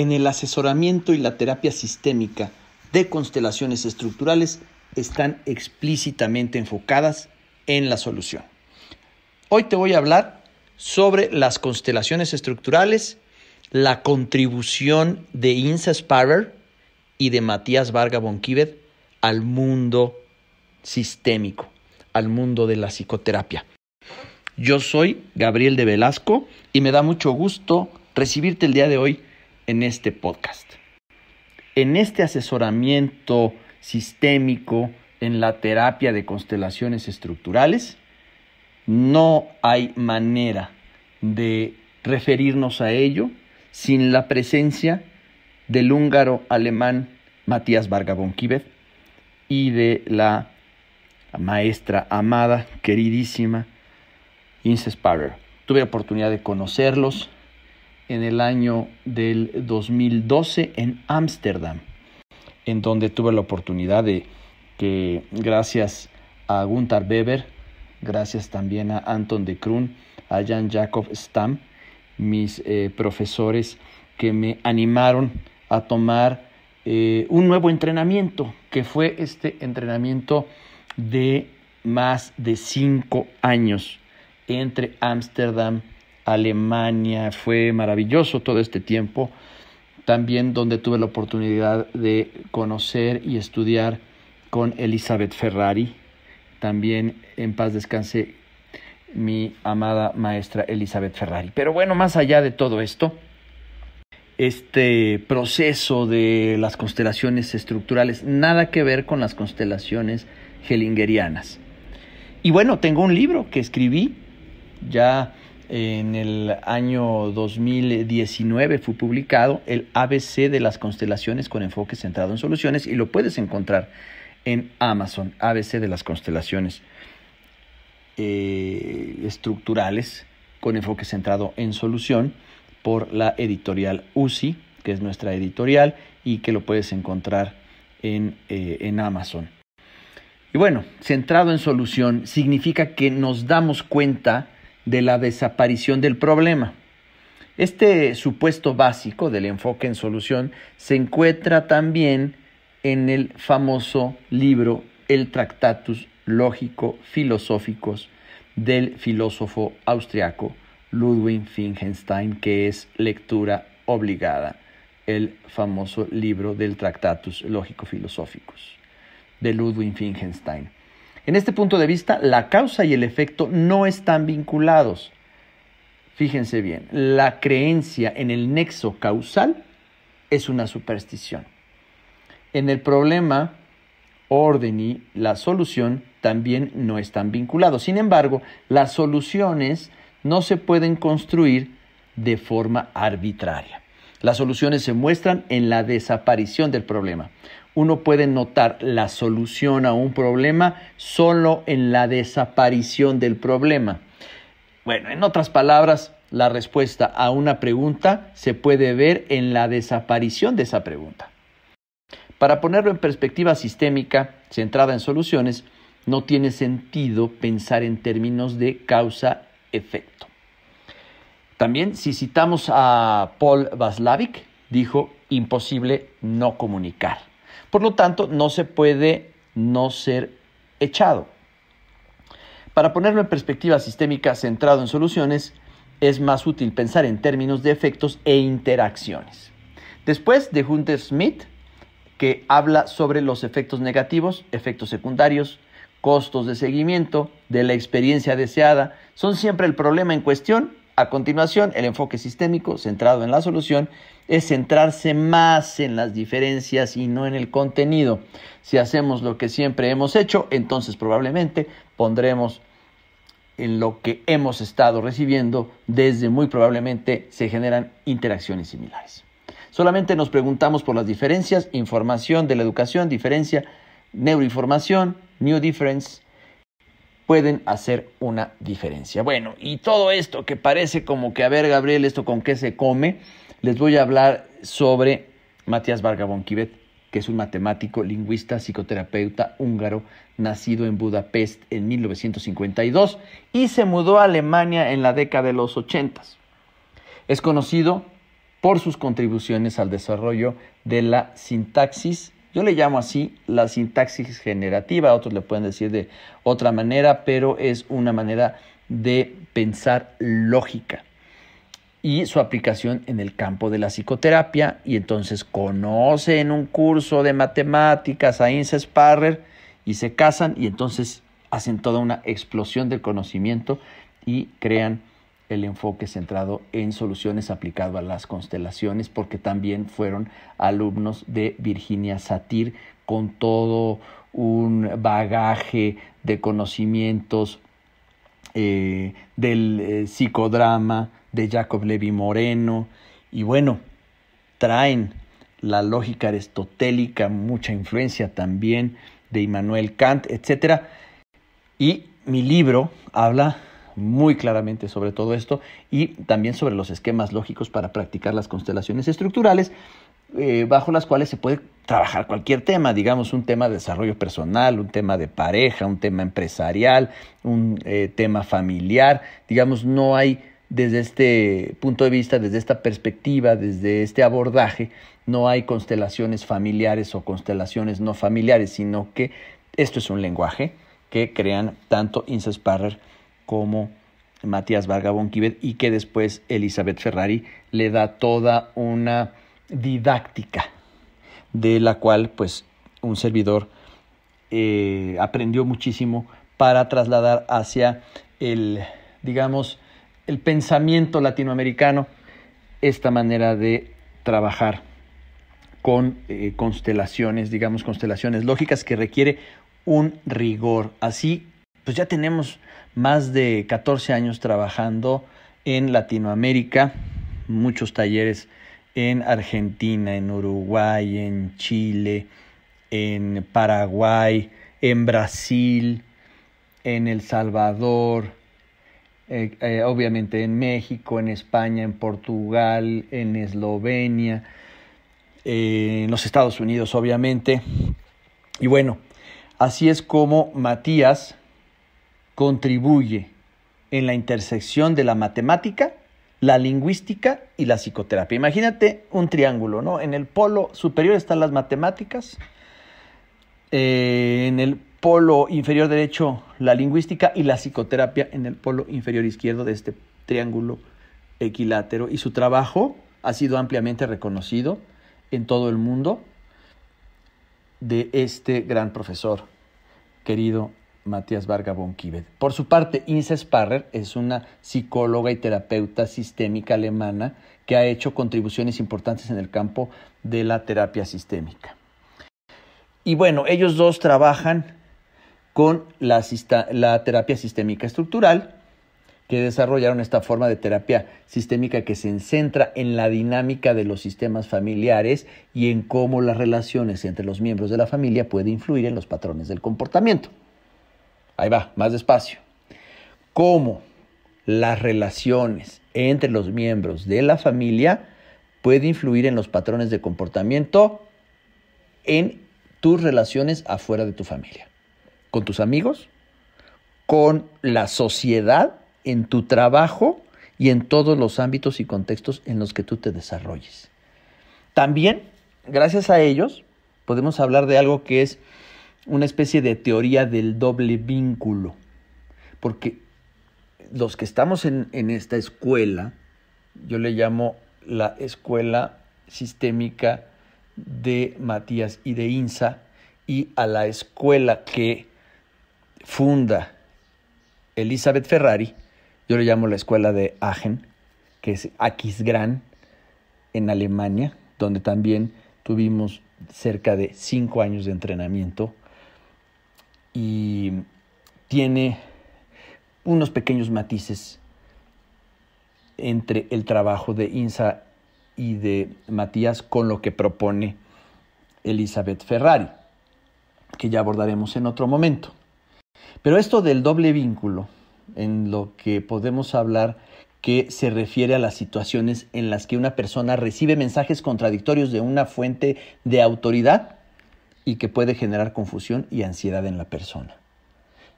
en el asesoramiento y la terapia sistémica de constelaciones estructurales están explícitamente enfocadas en la solución. Hoy te voy a hablar sobre las constelaciones estructurales, la contribución de Insa Sparrer y de Matías Varga Bonquivet al mundo sistémico, al mundo de la psicoterapia. Yo soy Gabriel de Velasco y me da mucho gusto recibirte el día de hoy en este podcast. En este asesoramiento sistémico en la terapia de constelaciones estructurales, no hay manera de referirnos a ello sin la presencia del húngaro alemán Matías Varga Kibet y de la maestra amada, queridísima, Inces Tuve la oportunidad de conocerlos, en el año del 2012 en Ámsterdam, en donde tuve la oportunidad de que gracias a Gunther Weber, gracias también a Anton de Kroon, a Jan Jacob Stam mis eh, profesores que me animaron a tomar eh, un nuevo entrenamiento, que fue este entrenamiento de más de cinco años entre Ámsterdam Alemania, fue maravilloso todo este tiempo, también donde tuve la oportunidad de conocer y estudiar con Elizabeth Ferrari, también en paz descanse mi amada maestra Elizabeth Ferrari. Pero bueno, más allá de todo esto, este proceso de las constelaciones estructurales, nada que ver con las constelaciones hellingerianas. Y bueno, tengo un libro que escribí ya en el año 2019 fue publicado el ABC de las constelaciones con enfoque centrado en soluciones y lo puedes encontrar en Amazon, ABC de las constelaciones eh, estructurales con enfoque centrado en solución por la editorial UCI, que es nuestra editorial y que lo puedes encontrar en, eh, en Amazon. Y bueno, centrado en solución significa que nos damos cuenta de la desaparición del problema. Este supuesto básico del enfoque en solución se encuentra también en el famoso libro El Tractatus Lógico-Filosóficos del filósofo austriaco Ludwig Wittgenstein, que es lectura obligada, el famoso libro del Tractatus Lógico-Filosóficos de Ludwig Wittgenstein. En este punto de vista, la causa y el efecto no están vinculados. Fíjense bien, la creencia en el nexo causal es una superstición. En el problema, orden y la solución también no están vinculados. Sin embargo, las soluciones no se pueden construir de forma arbitraria. Las soluciones se muestran en la desaparición del problema uno puede notar la solución a un problema solo en la desaparición del problema. Bueno, en otras palabras, la respuesta a una pregunta se puede ver en la desaparición de esa pregunta. Para ponerlo en perspectiva sistémica, centrada en soluciones, no tiene sentido pensar en términos de causa-efecto. También, si citamos a Paul Vaslavik, dijo, imposible no comunicar. Por lo tanto, no se puede no ser echado. Para ponerlo en perspectiva sistémica centrado en soluciones, es más útil pensar en términos de efectos e interacciones. Después de Hunter Smith, que habla sobre los efectos negativos, efectos secundarios, costos de seguimiento, de la experiencia deseada, son siempre el problema en cuestión a continuación, el enfoque sistémico centrado en la solución es centrarse más en las diferencias y no en el contenido. Si hacemos lo que siempre hemos hecho, entonces probablemente pondremos en lo que hemos estado recibiendo, desde muy probablemente se generan interacciones similares. Solamente nos preguntamos por las diferencias, información de la educación, diferencia, neuroinformación, new difference, pueden hacer una diferencia. Bueno, y todo esto que parece como que, a ver, Gabriel, esto con qué se come, les voy a hablar sobre Matías Varga Kivet, que es un matemático, lingüista, psicoterapeuta húngaro, nacido en Budapest en 1952 y se mudó a Alemania en la década de los 80. Es conocido por sus contribuciones al desarrollo de la sintaxis yo le llamo así la sintaxis generativa, otros le pueden decir de otra manera, pero es una manera de pensar lógica y su aplicación en el campo de la psicoterapia. Y entonces conocen en un curso de matemáticas a Ince Sparrer y se casan y entonces hacen toda una explosión del conocimiento y crean el enfoque centrado en soluciones aplicado a las constelaciones, porque también fueron alumnos de Virginia Satir con todo un bagaje de conocimientos eh, del eh, psicodrama de Jacob Levi Moreno. Y bueno, traen la lógica aristotélica, mucha influencia también de Immanuel Kant, etc. Y mi libro habla muy claramente sobre todo esto y también sobre los esquemas lógicos para practicar las constelaciones estructurales, eh, bajo las cuales se puede trabajar cualquier tema, digamos un tema de desarrollo personal, un tema de pareja, un tema empresarial, un eh, tema familiar, digamos, no hay desde este punto de vista, desde esta perspectiva, desde este abordaje, no hay constelaciones familiares o constelaciones no familiares, sino que esto es un lenguaje que crean tanto Inces Parrer como Matías Varga Bonquivet y que después Elizabeth Ferrari le da toda una didáctica de la cual pues un servidor eh, aprendió muchísimo para trasladar hacia el digamos el pensamiento latinoamericano esta manera de trabajar con eh, constelaciones digamos constelaciones lógicas que requiere un rigor así pues ya tenemos más de 14 años trabajando en Latinoamérica, muchos talleres en Argentina, en Uruguay, en Chile, en Paraguay, en Brasil, en El Salvador, eh, eh, obviamente en México, en España, en Portugal, en Eslovenia, eh, en los Estados Unidos, obviamente. Y bueno, así es como Matías contribuye en la intersección de la matemática, la lingüística y la psicoterapia. Imagínate un triángulo, ¿no? En el polo superior están las matemáticas, eh, en el polo inferior derecho la lingüística y la psicoterapia en el polo inferior izquierdo de este triángulo equilátero. Y su trabajo ha sido ampliamente reconocido en todo el mundo de este gran profesor, querido Matías Varga Kibet. Por su parte, Inse Sparrer es una psicóloga y terapeuta sistémica alemana que ha hecho contribuciones importantes en el campo de la terapia sistémica. Y bueno, ellos dos trabajan con la, la terapia sistémica estructural, que desarrollaron esta forma de terapia sistémica que se centra en la dinámica de los sistemas familiares y en cómo las relaciones entre los miembros de la familia pueden influir en los patrones del comportamiento. Ahí va, más despacio. ¿Cómo las relaciones entre los miembros de la familia puede influir en los patrones de comportamiento en tus relaciones afuera de tu familia? ¿Con tus amigos? ¿Con la sociedad? ¿En tu trabajo? y en todos los ámbitos y contextos en los que tú te desarrolles. También, gracias a ellos, podemos hablar de algo que es una especie de teoría del doble vínculo, porque los que estamos en, esta escuela, yo le llamo la escuela sistémica de Matías y de INSA, y a la escuela que funda Elizabeth Ferrari, yo le llamo la escuela de Agen, que es Aquisgrán, en Alemania, donde también tuvimos cerca de cinco años de entrenamiento y tiene unos pequeños matices entre el trabajo de Insa y de Matías con lo que propone Elizabeth Ferrari, que ya abordaremos en otro momento. Pero esto del doble vínculo, en lo que podemos hablar que se refiere a las situaciones en las que una persona recibe mensajes contradictorios de una fuente de autoridad y que puede generar confusión y ansiedad en la persona.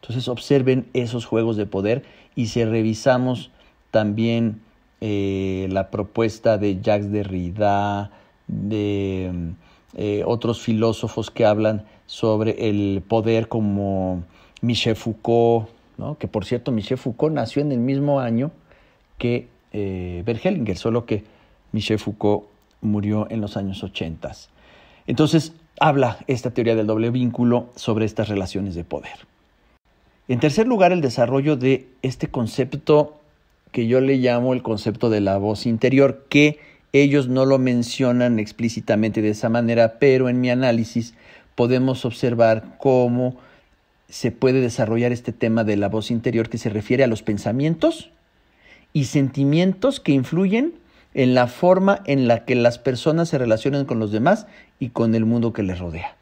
Entonces observen esos juegos de poder y si revisamos también eh, la propuesta de Jacques Derrida, de mm, eh, otros filósofos que hablan sobre el poder como Michel Foucault, que por cierto Michel Foucault nació en el mismo año que eh, Bergelinger, solo que Michel Foucault murió en los años 80. Entonces, habla esta teoría del doble vínculo sobre estas relaciones de poder. En tercer lugar, el desarrollo de este concepto que yo le llamo el concepto de la voz interior, que ellos no lo mencionan explícitamente de esa manera, pero en mi análisis podemos observar cómo se puede desarrollar este tema de la voz interior que se refiere a los pensamientos y sentimientos que influyen en la forma en la que las personas se relacionan con los demás y con el mundo que les rodea.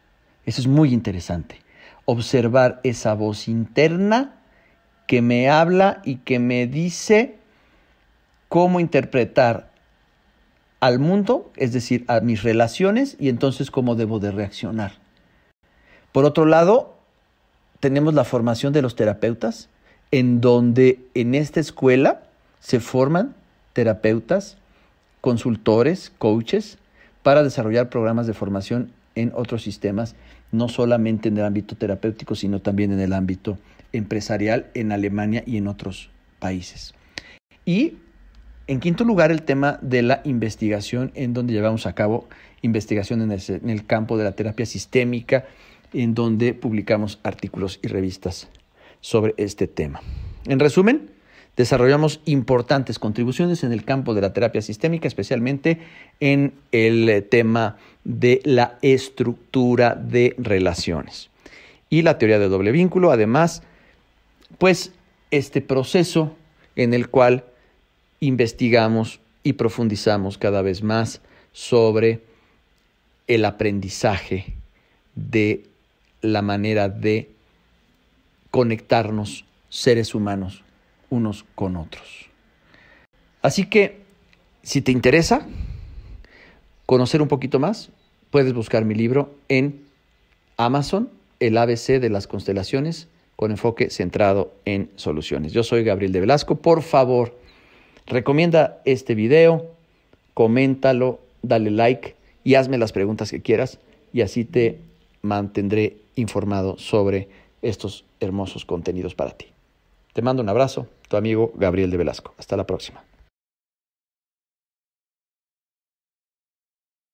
Eso es muy interesante. Observar esa voz interna que me habla y que me dice cómo interpretar al mundo, es decir, a mis relaciones y entonces cómo debo de reaccionar. Por otro lado, tenemos la formación de los terapeutas, en donde en esta escuela se forman terapeutas consultores, coaches, para desarrollar programas de formación en otros sistemas, no solamente en el ámbito terapéutico, sino también en el ámbito empresarial en Alemania y en otros países. Y en quinto lugar, el tema de la investigación, en donde llevamos a cabo investigación en el, en el campo de la terapia sistémica, en donde publicamos artículos y revistas sobre este tema. En resumen, desarrollamos importantes contribuciones en el campo de la terapia sistémica, especialmente en el eh, tema de la estructura de relaciones. Y la teoría de doble vínculo, además, pues este proceso en el cual investigamos y profundizamos cada vez más sobre el aprendizaje de la manera de conectarnos seres humanos unos con otros. Así que, si te interesa conocer un poquito más, puedes buscar mi libro en Amazon, el ABC de las constelaciones, con enfoque centrado en soluciones. Yo soy Gabriel de Velasco. Por favor, recomienda este video, coméntalo, dale like y hazme las preguntas que quieras y así te mantendré informado sobre estos hermosos contenidos para ti. Te mando un abrazo. Tu amigo Gabriel de Velasco. Hasta la próxima.